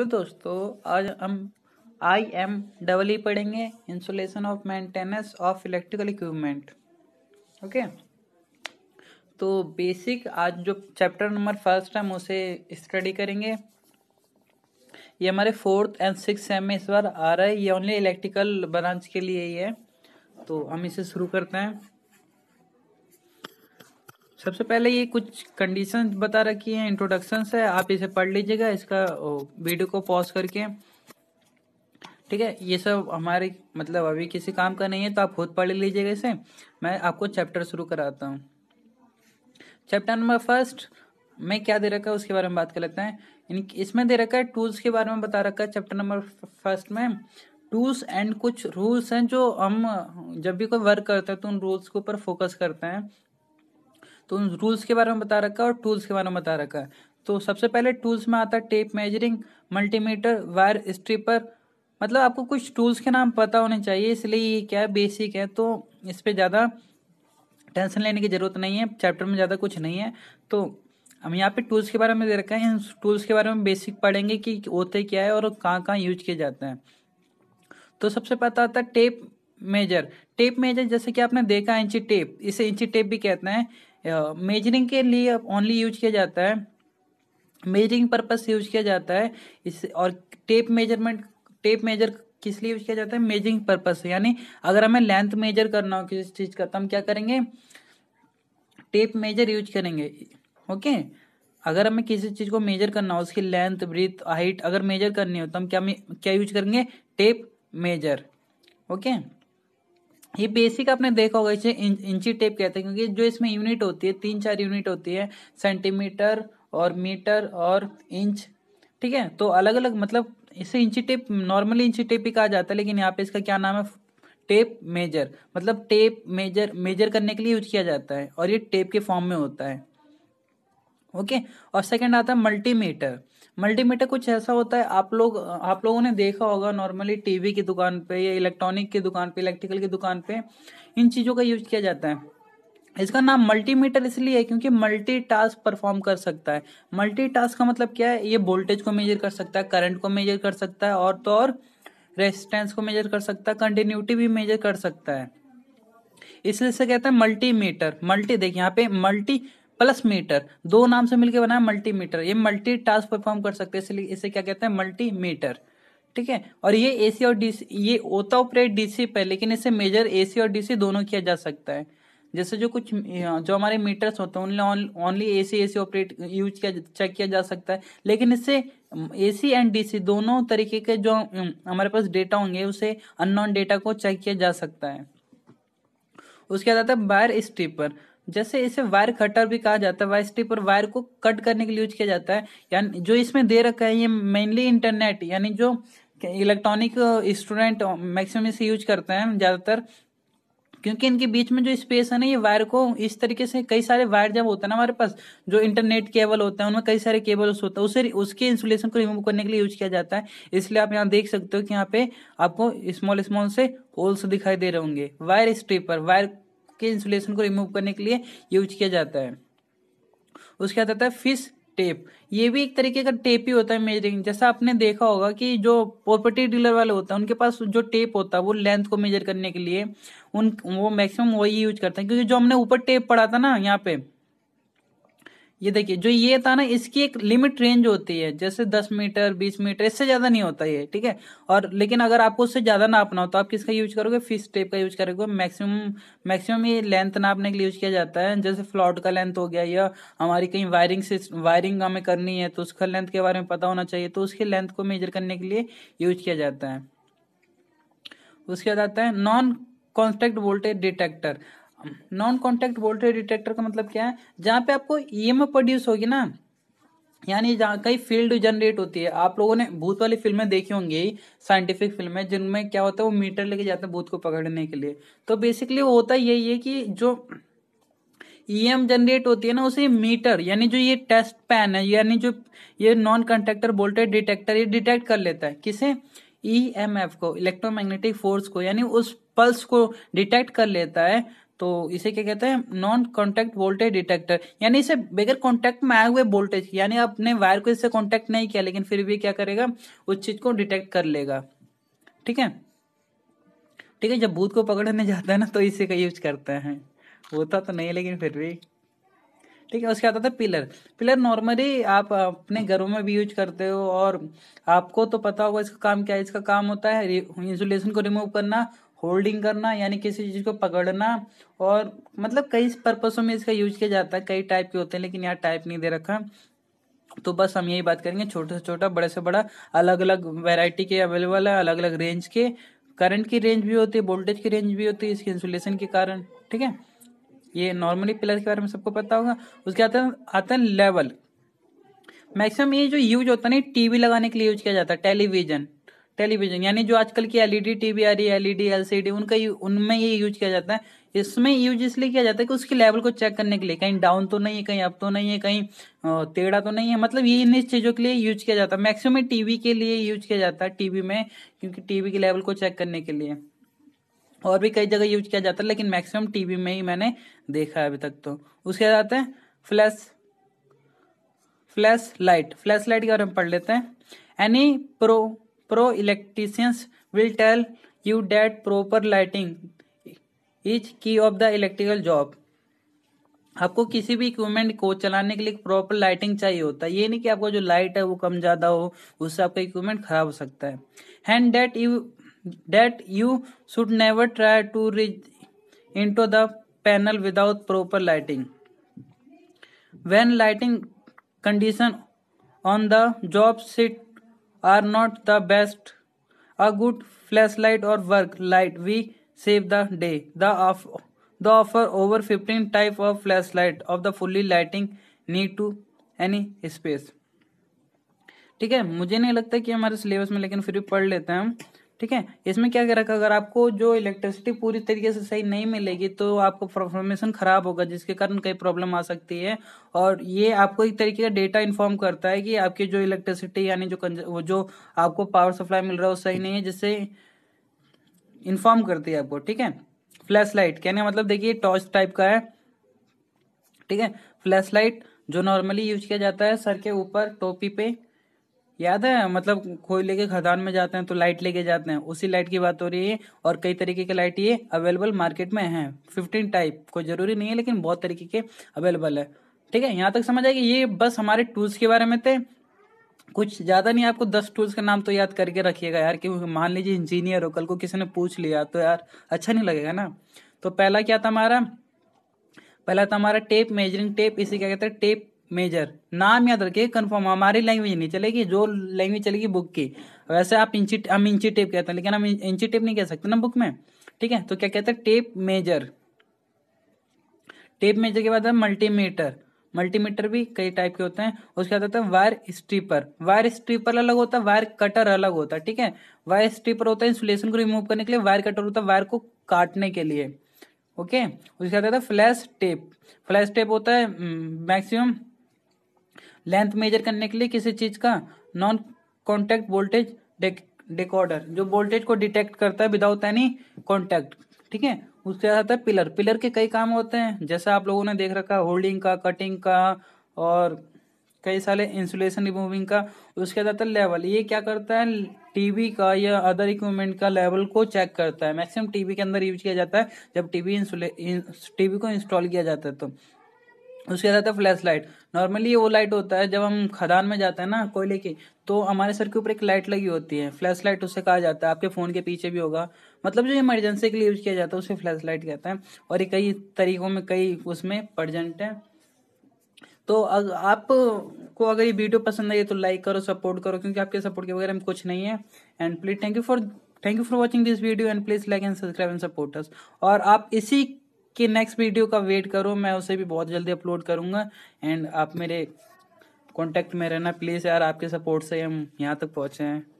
Hello दोस्तों आज हम आई एम डबल ई पढ़ेंगे insulation of maintenance of electrical equipment okay तो बेसिक आज जो चैप्टर नंबर फर्स्ट है हम उसे स्टडी करेंगे ये हमारे फोर्थ एंड सिक्स सेम में इस बार आ रहा है ये ओनली इलेक्ट्रिकल ब्रांच के लिए ही है तो हम इसे शुरू करते हैं सबसे पहले ये कुछ कंडीशन बता रखी है इंट्रोडक्शन है आप इसे पढ़ लीजिएगा इसका वीडियो को पॉज करके ठीक है ये सब हमारे मतलब अभी किसी काम का नहीं है तो आप खुद पढ़ लीजिएगा इसे मैं आपको चैप्टर शुरू कराता हूँ चैप्टर नंबर फर्स्ट में क्या दे रखा है उसके बारे में बात कर लेते हैं इन इसमें दे रखा है टूल्स के बारे में बता रखा है चैप्टर नंबर फर्स्ट में टूल्स एंड कुछ रूल्स हैं जो हम जब भी कोई वर्क तो करते हैं तो उन रूल्स के ऊपर फोकस करते हैं तो उन रूल्स के बारे में बता रखा है और टूल्स के बारे में बता रखा है तो सबसे पहले टूल्स में आता है tape measuring multimeter wire stripper मतलब आपको कुछ टूल्स के नाम पता होने चाहिए इसलिए ये क्या है बेसिक है तो इस पर ज़्यादा टेंशन लेने की ज़रूरत नहीं है चैप्टर में ज़्यादा कुछ नहीं है तो हम यहाँ पे टूल्स के बारे में दे रखा है इन टूल्स के बारे में बेसिक पढ़ेंगे कि होते क्या है और कहाँ कहाँ यूज किए जाते हैं तो सबसे पता आता है टेप मेजर टेप मेजर जैसे कि आपने देखा इंची टेप इसे इंची टेप भी कहते हैं मेजरिंग के लिए ओनली यूज किया जाता है मेजरिंग पर्पज से यूज किया जाता है इस और टेप मेजरमेंट टेप मेजर किस लिए यूज किया जाता है मेजरिंग पर्पज से यानी अगर हमें लेंथ मेजर करना हो किसी चीज का तो हम क्या करेंगे टेप मेजर यूज करेंगे ओके अगर हमें किसी चीज़ को मेजर करना हो उसकी लेंथ ब्रीथ हाइट अगर मेजर करनी हो तो हम क्या क्या यूज करेंगे टेप मेजर ओके okay? ये बेसिक आपने देखा होगा इसे इंची टेप कहते हैं क्योंकि जो इसमें यूनिट होती है तीन चार यूनिट होती है सेंटीमीटर और मीटर और इंच ठीक है तो अलग अलग मतलब इसे इंची टेप नॉर्मली इंची टेप ही कहा जाता है लेकिन यहाँ पे इसका क्या नाम है टेप मेजर मतलब टेप मेजर मेजर करने के लिए यूज किया जाता है और ये टेप के फॉर्म में होता है ओके और सेकेंड आता है मल्टीमीटर मल्टीमीटर कुछ ऐसा होता है आप लोग आप लोगों ने देखा होगा नॉर्मली टीवी की दुकान पे या इलेक्ट्रॉनिक की दुकान पे इलेक्ट्रिकल की दुकान पे इन चीज़ों का यूज किया जाता है इसका नाम मल्टीमीटर इसलिए है क्योंकि मल्टी टास्क परफॉर्म कर सकता है मल्टी टास्क का मतलब क्या है ये वोल्टेज को मेजर कर सकता है करंट को मेजर कर सकता है और तो और रेजिस्टेंस को मेजर कर सकता है कंटिन्यूटी भी मेजर कर सकता है इसलिए इसे कहते हैं मल्टीमीटर मल्टी देखिए यहाँ पे मल्टी प्लस मीटर दो नाम से मिलकर बना है मल्टीमीटर ये मल्टी टास्क परफॉर्म कर सकते हैं इसलिए इसे क्या कहते हैं मल्टीमीटर ठीक है और ये एसी और डीसी ये ओता ऑपरेट डीसी पर लेकिन इसे मेजर एसी और डीसी दोनों किया जा सकता है जैसे जो कुछ जो हमारे मीटर्स होते हैं only A C A C operate use किया चेक किया जा सकता है लेकिन इससे ए सी एंड डी सी दोनों तरीके के जो हमारे पास डेटा होंगे उसे अननोन डेटा को चेक किया जा सकता है उसके बाद आता है बायर स्ट्रीपर जैसे इसे वायर कटर भी कहा जाता है वायर स्ट्रिप और वायर को कट करने के लिए यूज किया जाता है यानी जो इसमें दे रखा है ये मेनली इंटरनेट यानी जो इलेक्ट्रॉनिक स्टूडेंट मैक्सिमम इसे यूज करते हैं ज़्यादातर क्योंकि इनके बीच में जो स्पेस है ना ये वायर को इस तरीके से कई सारे वायर जब होता है ना हमारे पास जो इंटरनेट केबल होता है उनमें कई सारे केबल्स होता है उसे उसके इंसुलेशन को रिमूव करने के लिए यूज किया जाता है इसलिए आप यहाँ देख सकते हो कि यहाँ पे आपको स्मॉल स्मॉल से होल्स दिखाई दे रहे होंगे वायर स्ट्रिपर वायर के इंसुलेशन को रिमूव करने के लिए यूज किया जाता है उसके बाद आता है फिश टेप ये भी एक तरीके का टेप ही होता है मेजरिंग जैसा आपने देखा होगा कि जो प्रॉपर्टी डीलर वाले होता है उनके पास जो टेप होता है वो लेंथ को मेजर करने के लिए उन वो मैक्सिमम वही यूज करते हैं क्योंकि जो हमने ऊपर टेप पड़ा था ना यहाँ पे ये देखिए जो ये था ना इसकी एक लिमिट रेंज होती है जैसे 10 मीटर 20 मीटर इससे ज़्यादा नहीं होता ये ठीक है और लेकिन अगर आपको उससे ज़्यादा नापना हो तो आप किसका यूज करोगे फिश टेप का यूज करोगे मैक्सिमम मैक्सिमम ये लेंथ नापने के लिए यूज किया जाता है जैसे फ्लॉट का लेंथ हो गया या हमारी कहीं वायरिंग से वायरिंग हमें करनी है तो उसका लेंथ के बारे में पता होना चाहिए तो उसके लेंथ को मेजर करने के लिए यूज किया जाता है उसके बाद आता है non contact voltage detector non contact voltage detector का मतलब क्या है जहाँ पे आपको ई प्रोड्यूस होगी ना यानी जहाँ कई फील्ड जनरेट होती है आप लोगों ने भूत वाली फिल्में देखी होंगी साइंटिफिक फिल्में जिनमें क्या होता है वो मीटर लेके जाते हैं भूत को पकड़ने के लिए तो बेसिकली वो होता यही है कि जो ईएम जनरेट होती है ना उसे मीटर यानी जो ये टेस्ट पैन है यानी जो ये नॉन कंटेक्टर वोल्टेज डिटेक्टर ये डिटेक्ट कर लेता है किसे ई एम एफ को इलेक्ट्रोमैग्नेटिक फोर्स को यानी उस पल्स को डिटेक्ट कर लेता है तो इसे क्या कहते हैं नॉन कॉन्टेक्ट वोल्टेज डिटेक्टर यानी इसे बगैर कॉन्टेक्ट में आए हुए वोल्टेज यानी आपने वायर को इससे कॉन्टेक्ट नहीं किया लेकिन फिर भी क्या करेगा उस चीज को डिटेक्ट कर लेगा ठीक है ठीक है जब भूत को पकड़ने जाता है ना तो इसे का यूज करते हैं होता तो, तो नहीं लेकिन फिर भी ठीक है उसके आता था पिलर पिलर नॉर्मली आप अपने घरों में भी यूज करते हो और आपको तो पता होगा इसका काम क्या है इसका काम होता है इंसुलेशन को रिमूव करना होल्डिंग करना यानी किसी चीज़ को पकड़ना और मतलब कई पर्पसों में इसका यूज किया जाता है कई टाइप के होते हैं लेकिन यहाँ टाइप नहीं दे रखा तो बस हम यही बात करेंगे छोटे से छोटा बड़े से बड़ा अलग अलग वेराइटी के अवेलेबल है अलग अलग रेंज के करंट की रेंज भी होती है वोल्टेज की रेंज भी होती है इसके इंसुलेशन के कारण ठीक है ये नॉर्मली पिलर के बारे में सबको पता होगा उसके आते हैं आते हैं लेवल मैक्सिमम ये जो यूज होता है ना टीवी लगाने के लिए यूज किया जाता है टेलीविजन टेलीविजन यानी जो आजकल की एलईडी टीवी आ रही है एलईडी एलसीडी उनका उनमें ये यूज किया जाता है इसमें यूज इसलिए किया जाता है कि उसकी लेवल को चेक करने के लिए कहीं डाउन तो नहीं है कहीं अप तो नहीं है कहीं टेढ़ा तो नहीं है मतलब ये इन चीज़ों के लिए यूज किया जाता है मैक्सिमम टीवी के लिए यूज किया जाता है टीवी में क्योंकि टीवी के लेवल को चेक करने के लिए और भी कई जगह यूज किया जाता है लेकिन मैक्सिमम टीवी में ही मैंने देखा है अभी तक तो उसके बाद आता है flash flashlight flashlight के बारे में पढ़ लेते हैं any pro pro electricians will tell you that proper lighting is key of the electrical job आपको किसी भी इक्विपमेंट को चलाने के लिए प्रॉपर लाइटिंग चाहिए होता है ये नहीं कि आपको जो लाइट है वो कम ज़्यादा हो उससे आपका इक्विपमेंट खराब हो सकता है hand that you that you should never try to reach into the panel without proper lighting when lighting condition on the job site are not the best a good flashlight or work light we save the day the offer over fifteen type of flashlight of the fully lighting need to any space ठीक है मुझे नहीं लगता कि हमारे syllabus में लेकिन फिर भी पढ़ लेते हैं हम ठीक है इसमें क्या रखा अगर आपको जो इलेक्ट्रिसिटी पूरी तरीके से सही नहीं मिलेगी तो आपको परफॉर्मेशन खराब होगा जिसके कारण कई प्रॉब्लम आ सकती है और ये आपको एक तरीके का डेटा इन्फॉर्म करता है कि आपकी जो इलेक्ट्रिसिटी यानी जो जो आपको पावर सप्लाई मिल रहा है वो सही नहीं है जिससे इन्फॉर्म करती है आपको ठीक है फ्लैश लाइट कहने मतलब देखिए टॉर्च टाइप का है ठीक है फ्लैश लाइट जो नॉर्मली यूज किया जाता है सर के ऊपर टोपी पे याद है मतलब कोई लेके खदान में जाते हैं तो लाइट लेके जाते हैं उसी लाइट की बात हो रही है और कई तरीके के लाइट ये अवेलेबल मार्केट में है फिफ्टीन टाइप कोई ज़रूरी नहीं है लेकिन बहुत तरीके के अवेलेबल है ठीक है यहाँ तक समझ आएगी ये बस हमारे टूल्स के बारे में थे कुछ ज़्यादा नहीं आपको दस टूल्स का नाम तो याद करके रखिएगा यार क्योंकि मान लीजिए इंजीनियर हो कल को किसी ने पूछ लिया तो यार अच्छा नहीं लगेगा ना तो पहला क्या था हमारा पहला था हमारा टेप मेजरिंग टेप इसे क्या कहते हैं टेप मेजर नाम याद रखिए कन्फर्म हमारी लैंग्वेज नहीं चलेगी जो लैंग्वेज चलेगी बुक की वैसे आप इंची हम इंची टेप कहते हैं लेकिन हम इंची टेप नहीं कह सकते ना बुक में ठीक है तो क्या कहते हैं टेप मेजर टेप मेजर के बाद है मल्टीमीटर मल्टीमीटर भी कई टाइप के होते हैं उसके बाद होता है वायर स्ट्रीपर वायर स्ट्रीपर अलग होता है वायर कटर अलग होता है ठीक है वायर स्ट्रीपर होता है इंसुलेशन को रिमूव करने के लिए वायर कटर होता है वायर को काटने के लिए ओके उसके बाद होता है फ्लैश टेप फ्लैश टेप होता है मैक्सिमम लेंथ मेजर करने के लिए किसी चीज का नॉन कॉन्टेक्ट वोल्टेज डिकॉर्डर जो वोल्टेज को डिटेक्ट करता है विदाउट एनी कॉन्टेक्ट ठीक है उसके साथ आता है पिलर पिलर के कई काम होते हैं जैसे आप लोगों ने देख रखा होल्डिंग का कटिंग का और कई सारे इंसुलेशन रिमूविंग का उसके साथ लेवल ये क्या करता है टीवी का या अदर इक्विपमेंट का लेवल को चेक करता है मैक्सिमम टीवी के अंदर यूज किया जाता है जब टीवी इंसुले टीवी को इंस्टॉल किया जाता है तो उसके साथ है फ्लैश लाइट नॉर्मली वो लाइट होता है जब हम खदान में जाते हैं ना कोयले की तो हमारे सर के ऊपर एक लाइट लगी होती है फ्लैश लाइट उसे कहा जाता है आपके फ़ोन के पीछे भी होगा मतलब जो इमरजेंसी के लिए यूज़ किया जाता है उसे फ्लैश लाइट कहते हैं और ये कई तरीक़ों में कई उसमें प्रजेंट है तो अग, आप को अगर ये वीडियो पसंद आई तो लाइक करो सपोर्ट करो क्योंकि आपके सपोर्ट के बगैर हम कुछ नहीं है and please thank you for thank you for watching this video and please like and subscribe and supporters और आप इसी कि नेक्स्ट वीडियो का वेट करो मैं उसे भी बहुत जल्दी अपलोड करूँगा एंड आप मेरे कॉन्टैक्ट में रहना प्लीज़ यार आपके सपोर्ट से हम यहाँ तक पहुँचे हैं